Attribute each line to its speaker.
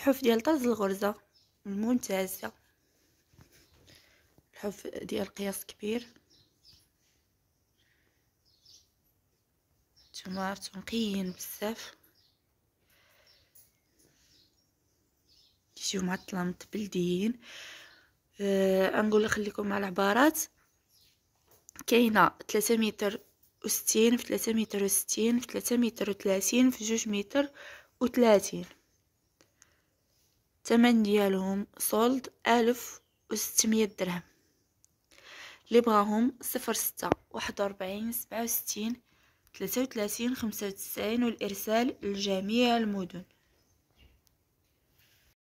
Speaker 1: الحف ديال طرز الغرزه ممتازه الحف ديال قياس كبير نتوما عرفتو نقيين بزاف كيجيو معطله متبلدين أه نقول خليكم مع العبارات كاينه 3 متر وستين في 3 متر وستين في 3 متر وثلاثين في جوج متر وثلاثين الثمن ديالهم صولد ألف وستمية درهم اللي بغاهم صفر ستة واحد وربعين سبعة وستين ثلاثة وثلاثين خمسة وتسعين والإرسال لجميع المدن